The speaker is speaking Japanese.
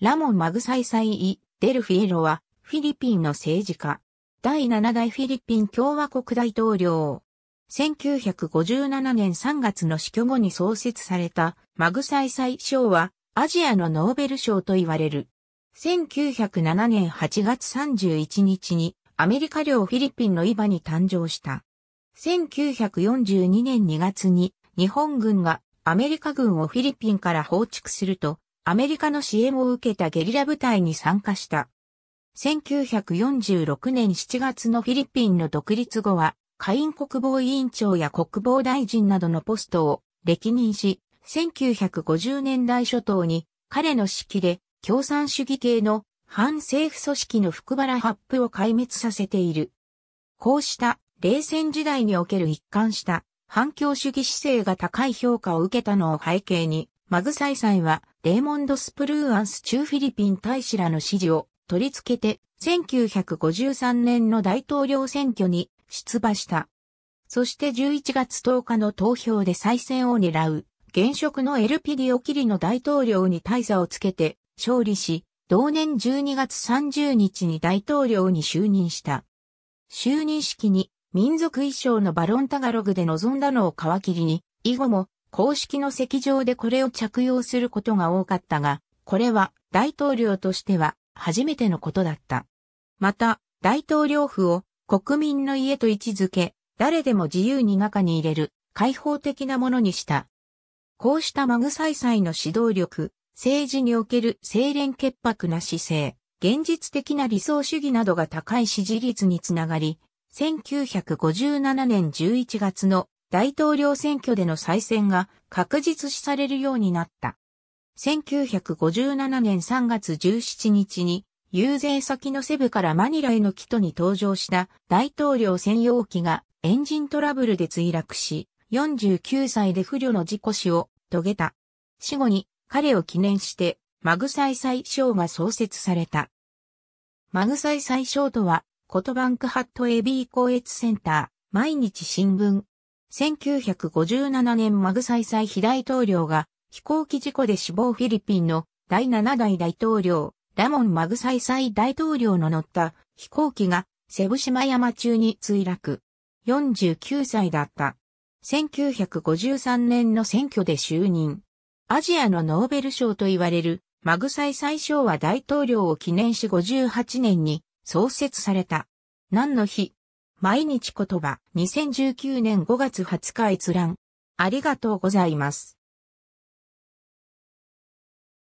ラモン・マグサイサイ・イ・デルフィエロは、フィリピンの政治家。第7代フィリピン共和国大統領。1957年3月の死去後に創設されたマグサイサイ賞はアジアのノーベル賞と言われる。1907年8月31日にアメリカ領フィリピンのイバに誕生した。1942年2月に日本軍がアメリカ軍をフィリピンから放逐するとアメリカの支援を受けたゲリラ部隊に参加した。1946年7月のフィリピンの独立後は、下院国防委員長や国防大臣などのポストを歴任し、1950年代初頭に彼の指揮で共産主義系の反政府組織の福原発布を壊滅させている。こうした冷戦時代における一貫した反共主義姿勢が高い評価を受けたのを背景に、マグサイサイは、レーモンド・スプルーアンス中フィリピン大使らの支持を取り付けて、1953年の大統領選挙に出馬した。そして11月10日の投票で再選を狙う、現職のエルピディオ・キリの大統領に大差をつけて勝利し、同年12月30日に大統領に就任した。就任式に民族衣装のバロンタガログで臨んだのを皮切りに、以後も公式の席上でこれを着用することが多かったが、これは大統領としては初めてのことだった。また、大統領府を国民の家と位置づけ、誰でも自由に中に入れる開放的なものにした。こうしたマグサイサイの指導力、政治における清廉潔白な姿勢、現実的な理想主義などが高い支持率につながり、1957年11月の大統領選挙での再選が確実視されるようになった。1957年3月17日に、遊説先のセブからマニラへの帰途に登場した大統領専用機がエンジントラブルで墜落し、49歳で不慮の事故死を遂げた。死後に彼を記念して、マグサイサイ小が創設された。マグサイサイ小とは、コトバンクハット a ー公ツセンター、毎日新聞、1957年マグサイサイ非大統領が飛行機事故で死亡フィリピンの第7代大統領、ラモン・マグサイサイ大統領の乗った飛行機がセブ島山中に墜落。49歳だった。1953年の選挙で就任。アジアのノーベル賞と言われるマグサイサイ賞は大統領を記念し58年に創設された。何の日、毎日言葉2019年5月20日閲覧。ありがとうございます。